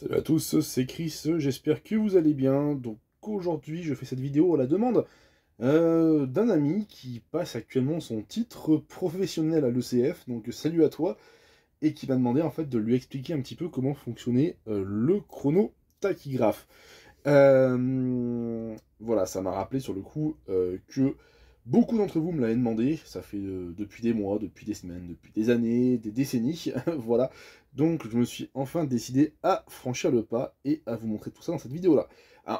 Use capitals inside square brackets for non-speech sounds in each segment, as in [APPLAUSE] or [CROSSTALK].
Salut à tous, c'est Chris, j'espère que vous allez bien. Donc aujourd'hui je fais cette vidéo à la demande euh, d'un ami qui passe actuellement son titre professionnel à l'ECF, donc salut à toi, et qui m'a demandé en fait de lui expliquer un petit peu comment fonctionnait euh, le chrono tachygraphe. Euh, voilà, ça m'a rappelé sur le coup que Beaucoup d'entre vous me l'avez demandé, ça fait euh, depuis des mois, depuis des semaines, depuis des années, des décennies, [LAUGHS] voilà. Donc je me suis enfin décidé à franchir le pas et à vous montrer tout ça dans cette vidéo-là.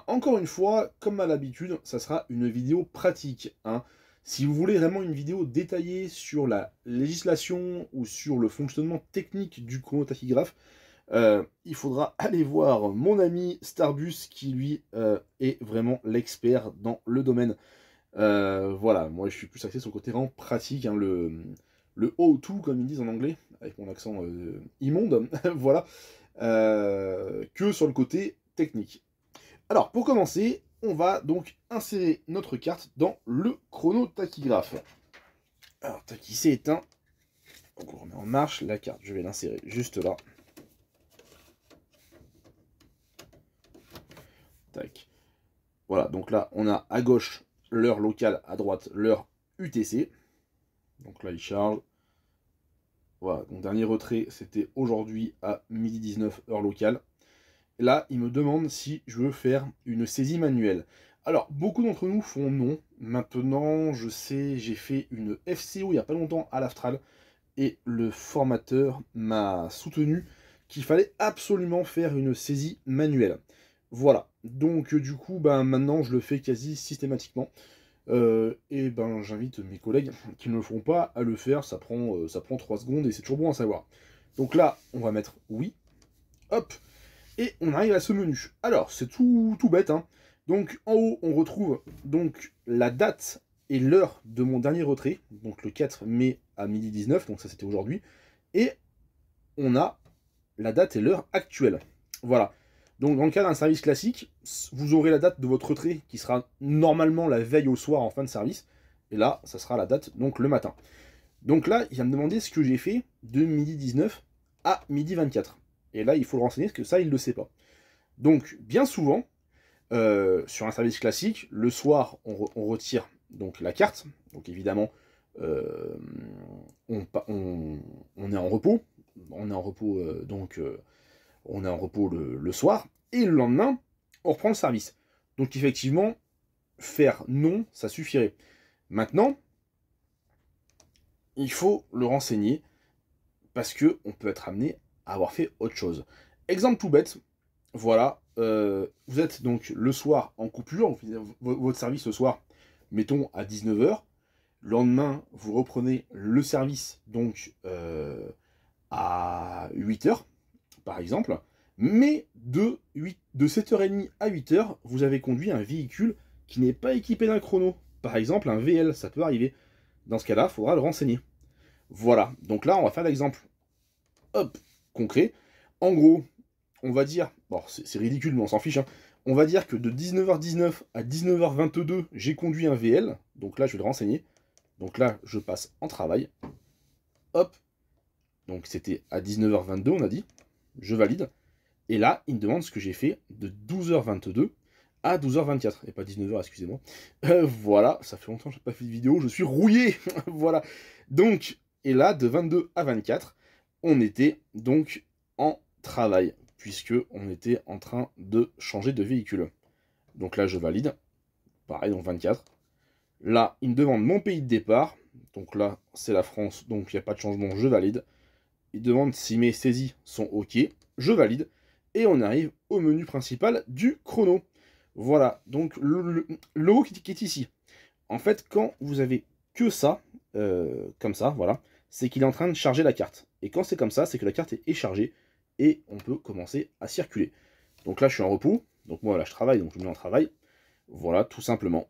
encore une fois, comme à l'habitude, ça sera une vidéo pratique. Hein. Si vous voulez vraiment une vidéo détaillée sur la législation ou sur le fonctionnement technique du chronotachygraphe, euh, il faudra [LAUGHS] aller voir mon ami Starbus qui lui euh, est vraiment l'expert dans le domaine. Euh, voilà, moi je suis plus axé sur le côté vraiment pratique, hein, le, le how comme ils disent en anglais, avec mon accent euh, immonde, [LAUGHS] voilà, euh, que sur le côté technique. Alors pour commencer, on va donc insérer notre carte dans le chrono tachygraphe. Alors tachy c'est éteint, on remet en marche la carte, je vais l'insérer juste là. Tac. Voilà, donc là on a à gauche l'heure locale à droite, l'heure UTC. Donc là, il charge. Voilà, donc dernier retrait, c'était aujourd'hui à 12h19 heure locale. Et là, il me demande si je veux faire une saisie manuelle. Alors, beaucoup d'entre nous font non. Maintenant, je sais, j'ai fait une FCO il n'y a pas longtemps à l'Aftral. Et le formateur m'a soutenu qu'il fallait absolument faire une saisie manuelle. Voilà. Donc euh, du coup, ben, maintenant je le fais quasi systématiquement. Euh, et ben j'invite mes collègues qui ne le feront pas à le faire, ça prend, euh, ça prend 3 secondes et c'est toujours bon à savoir. Donc là, on va mettre oui. Hop Et on arrive à ce menu. Alors, c'est tout, tout bête. Hein. Donc en haut, on retrouve donc la date et l'heure de mon dernier retrait, donc le 4 mai à midi 19, donc ça c'était aujourd'hui, et on a la date et l'heure actuelle. Voilà. Donc dans le cas d'un service classique, vous aurez la date de votre retrait qui sera normalement la veille au soir en fin de service. Et là, ça sera la date donc le matin. Donc là, il va me demander ce que j'ai fait de midi 19 à midi 24. Et là, il faut le renseigner parce que ça, il ne le sait pas. Donc bien souvent, euh, sur un service classique, le soir, on, retire donc la carte. Donc évidemment, euh, on, est en repos. On est en repos euh, donc on est en repos le, soir, et le lendemain, on reprend le service. Donc effectivement, faire non, ça suffirait. Maintenant, il faut le renseigner, parce que on peut être amené à avoir fait autre chose. Exemple tout bête, voilà, euh, vous êtes donc le soir en coupure, votre service le soir, mettons à 19h, le lendemain, vous reprenez le service donc euh, à 8h, par exemple, mais de, 8, de 7h30 à 8h, vous avez conduit un véhicule qui n'est pas équipé d'un chrono. Par exemple, un VL, ça peut arriver. Dans ce cas-là, il faudra le renseigner. Voilà, donc là, on va faire l'exemple. Hop, concret. En gros, on va dire, bon, c'est ridicule, mais on s'en fiche, hein. on va dire que de 19h19 à 19h22, j'ai conduit un VL, donc là, je vais le renseigner. Donc là, je passe en travail. Hop, donc c'était à 19h22, on a dit je valide. Et là, il me demande ce que j'ai fait de 12h22 à 12h24, et pas 19h, excusez-moi. Euh, voilà, ça fait longtemps que je n'ai pas fait de vidéo, je suis rouillé, [LAUGHS] voilà. Donc, et là, de 22 à 24, on était donc en travail, puisque on était en train de changer de véhicule. Donc là, je valide, pareil, donc 24. Là, il me demande mon pays de départ, donc là, c'est la France, donc il n'y a pas de changement, je valide il demande si mes saisies sont OK, je valide, et on arrive au menu principal du chrono. Voilà, donc le, logo qui, est ici. En fait, quand vous avez que ça, euh, comme ça, voilà, c'est qu'il est en train de charger la carte. Et quand c'est comme ça, c'est que la carte est, chargée, et on peut commencer à circuler. Donc là, je suis en repos, donc moi là, je travaille, donc je me mets en travail. Voilà, tout simplement.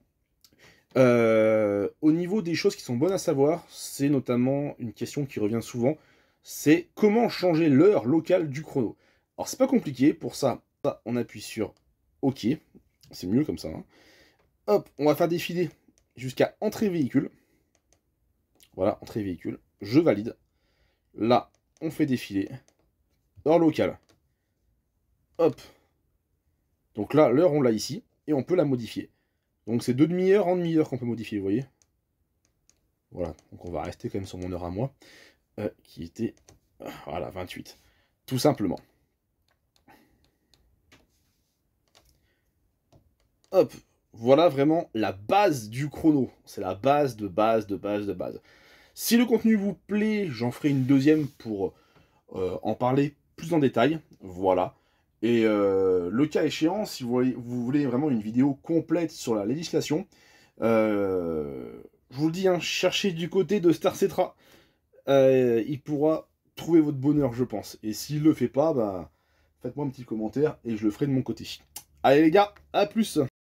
Euh, au niveau des choses qui sont bonnes à savoir, c'est notamment une question qui revient souvent, c'est comment changer l'heure locale du chrono. Alors c'est pas compliqué, pour ça, on appuie sur OK, c'est mieux comme ça. Hein. Hop, on va faire défiler jusqu'à entrée véhicule. Voilà, entrée véhicule, je valide. Là, on fait défiler heure locale. Hop. Donc là, l'heure, on l'a ici, et on peut la modifier. Donc c'est deux demi-heures en demi-heure qu'on peut modifier, vous voyez. Voilà, donc on va rester quand même sur mon heure à moi. Euh, qui était ah, voilà 28 tout simplement hop voilà vraiment la base du chrono c'est la base de base de base de base si le contenu vous plaît j'en ferai une deuxième pour euh, en parler plus en détail voilà et euh, le cas échéant si vous voulez, vraiment une vidéo complète sur la législation je vous le dis, hein, cherchez du côté de Star euh, il pourra trouver votre bonheur, je pense. Et s'il le fait pas, bah, faites-moi un petit commentaire et je le ferai de mon côté. Allez les gars, à plus